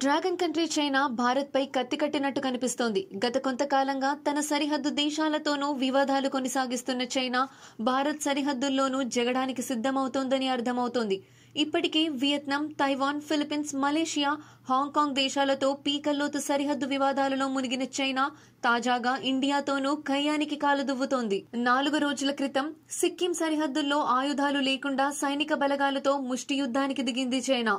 Dragon country China భారత్పై కట్టినట్టు కనిపిస్తోంది గత కొంతకాలంగా తన సరిహద్దు దేశాలతోనూ వివాదాలు కొనసాగిస్తున్న చైనా భారత్ సరిహద్దుల్లోనూ జగడానికి సిద్ధమవుతోందని అర్థమవుతోంది ఇప్పటికే Vietnam Taiwan Philippines Malaysia Hong Kong దేశాలతో పీకల్లోతు సరిహద్దు వివాదాలలో మునిగిన చైనా తాజాగా ఇండియాతోనూ కయ్యానికి కాలుదువ్వుతోంది నాలుగు రోజుల క్రితం సిక్కిం సరిహద్దుల్లో ఆయుధాలు లేకుండా సైనిక బలగాలతో ముష్టి యుద్ధానికి దిగింది చైనా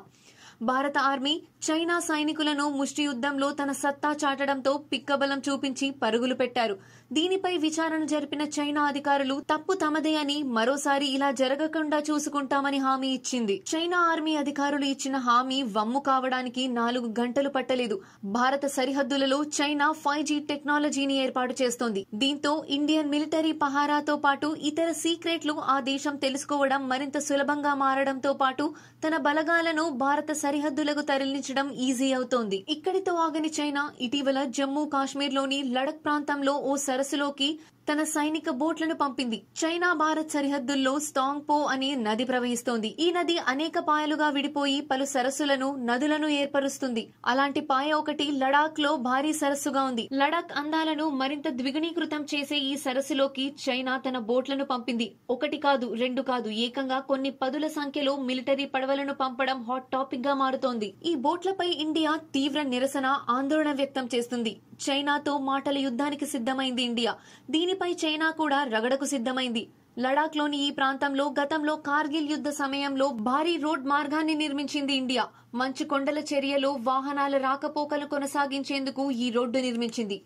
భారత ఆర్మీ చైనా సైనికులను ముష్టి యుద్దంలో తన సత్తా చాటడంతో పిక్కబలం చూపించి పరుగులు పెట్టారు దీనిపై విచారణ జరిపిన చైనా అధికారులు తప్పు తమదే అని మరోసారి ఇలా జరగకుండా చూసుకుంటామని హామీ ఇచ్చింది చైనా ఆర్మీ అధికారులు ఇచ్చిన హామీ వమ్ము కావడానికి నాలుగు గంటలు పట్టలేదు భారత సరిహద్దులలో చైనా ఫైవ్ జీ టెక్నాలజీని ఏర్పాటు చేస్తోంది దీంతో ఇండియన్ మిలిటరీ పహారాతో పాటు ఇతర సీక్రెట్లు ఆ దేశం తెలుసుకోవడం మరింత సులభంగా మారడంతో పాటు తన బలగాలను భారత సరిహద్దులకు తరలించడం ఈజీ అవుతోంది ఇక్కడితో ఆగని చైనా ఇటీవల జమ్మూ కాశ్మీర్లోని లడక్ ప్రాంతంలో ఓ సరస్సులోకి తన సైనిక బోట్లను పంపింది చైనా భారత్ సరిహద్దుల్లో స్టాంగ్ పో అనే నది ప్రవహిస్తోంది ఈ నది అనేక పాయలుగా విడిపోయి పలు సరస్సులను నదులను ఏర్పరుస్తుంది అలాంటి పాయ ఒకటి లడాక్ లో భారీ సరస్సుగా ఉంది లడాక్ అందాలను మరింత ద్విగుణీకృతం చేసే ఈ సరస్సులోకి చైనా తన బోట్లను పంపింది ఒకటి కాదు రెండు కాదు ఏకంగా కొన్ని పదుల సంఖ్యలో మిలిటరీ పడవలను పంపడం హాట్ టాపిక్ గా మారుతోంది ఈ బోట్లపై ఇండియా తీవ్ర నిరసన ఆందోళన వ్యక్తం చేస్తుంది చైనాతో మాటల యుద్ధానికి సిద్ధమైంది ఇండియా దీని దీనిపై చైనా కూడా రగడకు సిద్ధమైంది లడాఖ్లోని ఈ ప్రాంతంలో గతంలో కార్గిల్ యుద్ధ సమయంలో భారీ రోడ్ మార్గాన్ని నిర్మించింది ఇండియా మంచు కొండల చర్యలో వాహనాల రాకపోకలు కొనసాగించేందుకు ఈ రోడ్డు నిర్మించింది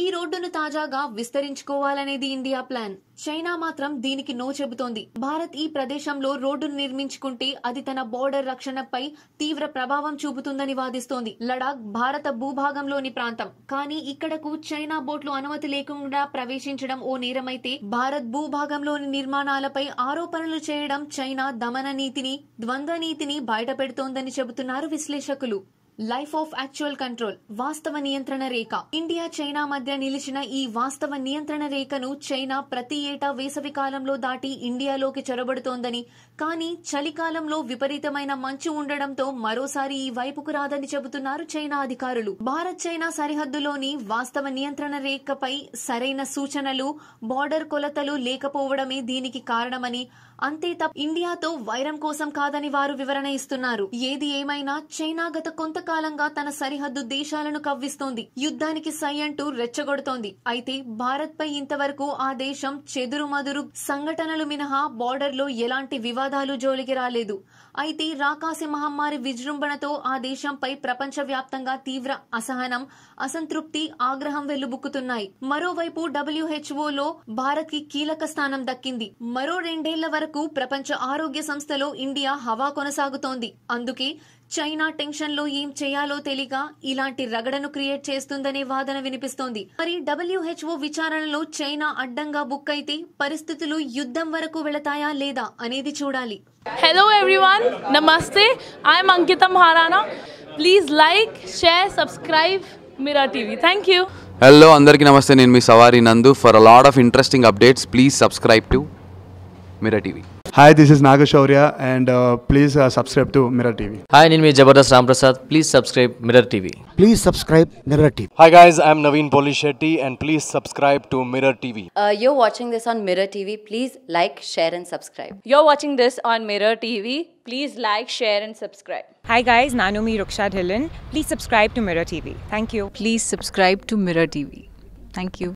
ఈ రోడ్డును తాజాగా విస్తరించుకోవాలనేది ఇండియా ప్లాన్ చైనా మాత్రం దీనికి నో చెబుతోంది భారత్ ఈ ప్రదేశంలో రోడ్డును నిర్మించుకుంటే అది తన బోర్డర్ రక్షణపై తీవ్ర ప్రభావం చూపుతుందని వాదిస్తోంది లడాక్ భారత భూభాగంలోని ప్రాంతం కానీ ఇక్కడకు చైనా బోట్లు అనుమతి లేకుండా ప్రవేశించడం ఓ నేరమైతే భారత్ భూభాగంలోని నిర్మాణాలపై ఆరోపణలు చేయడం చైనా దమన నీతిని ద్వంద్వ నీతిని బయటపెడుతోందని చెబుతున్నారు విశ్లేషకులు లైఫ్ ఆఫ్ యాక్చువల్ కంట్రోల్ వాస్తవ నియంత్రణ రేఖ ఇండియా చైనా మధ్య నిలిచిన ఈ వాస్తవ నియంత్రణ రేఖను చైనా ప్రతి ఏటా వేసవి కాలంలో దాటి ఇండియాలోకి చొరబడుతోందని కానీ చలికాలంలో విపరీతమైన మంచు ఉండడంతో మరోసారి ఈ వైపుకు రాదని చెబుతున్నారు చైనా అధికారులు భారత్ చైనా సరిహద్దులోని వాస్తవ నియంత్రణ రేఖపై సరైన సూచనలు బార్డర్ కొలతలు లేకపోవడమే దీనికి కారణమని అంతే తప్ప ఇండియాతో వైరం కోసం కాదని వారు వివరణ ఇస్తున్నారు ఏది ఏమైనా చైనా గత కొంత కొంతకాలంగా తన సరిహద్దు దేశాలను కవ్విస్తోంది యుద్ధానికి సై అంటూ రెచ్చగొడుతోంది అయితే భారత్ పై ఇంతవరకు ఆ దేశం చెదురుమదురు సంఘటనలు మినహా బార్డర్ లో ఎలాంటి వివాదాలు జోలికి రాలేదు అయితే రాకాసి మహమ్మారి విజృంభణతో ఆ దేశంపై వ్యాప్తంగా తీవ్ర అసహనం అసంతృప్తి ఆగ్రహం వెల్లుబుక్కుతున్నాయి మరోవైపు డబ్ల్యూహెచ్ఓలో భారత్ కి కీలక స్థానం దక్కింది మరో రెండేళ్ల వరకు ప్రపంచ ఆరోగ్య సంస్థలో ఇండియా హవా కొనసాగుతోంది అందుకే చైనా టెన్షన్ లో ఏం చేయాలో తెలియక ఇలాంటి రగడను క్రియేట్ చేస్తుందనే వాదన వినిపిస్తోంది మరి డబ్ల్యూహెచ్ఓ విచారణలో చైనా అడ్డంగా బుక్ అయితే పరిస్థితులు యుద్ధం వరకు వెళతాయా లేదా అనేది చూడాలి హలో ఎవ్రీవన్ నమస్తే I'm Ankita Maharana please like share subscribe Mira TV thank you hello అందరికీ నమస్తే నేను మీ సవారి Nandu for a lot of interesting updates please subscribe to Mira TV Hi, this is Naga uh, uh, and please subscribe to Mirror TV. Hi, uh, name is Jabardast Ramprasad. Please subscribe Mirror TV. Please subscribe Mirror TV. Hi guys, I'm Naveen Polishetti, and please subscribe to Mirror TV. you're watching this on Mirror TV. Please like, share and subscribe. You're watching this on Mirror TV. Please like, share and subscribe. Hi guys, Nanumi Rukshad Hillen. Please subscribe to Mirror TV. Thank you. Please subscribe to Mirror TV. Thank you.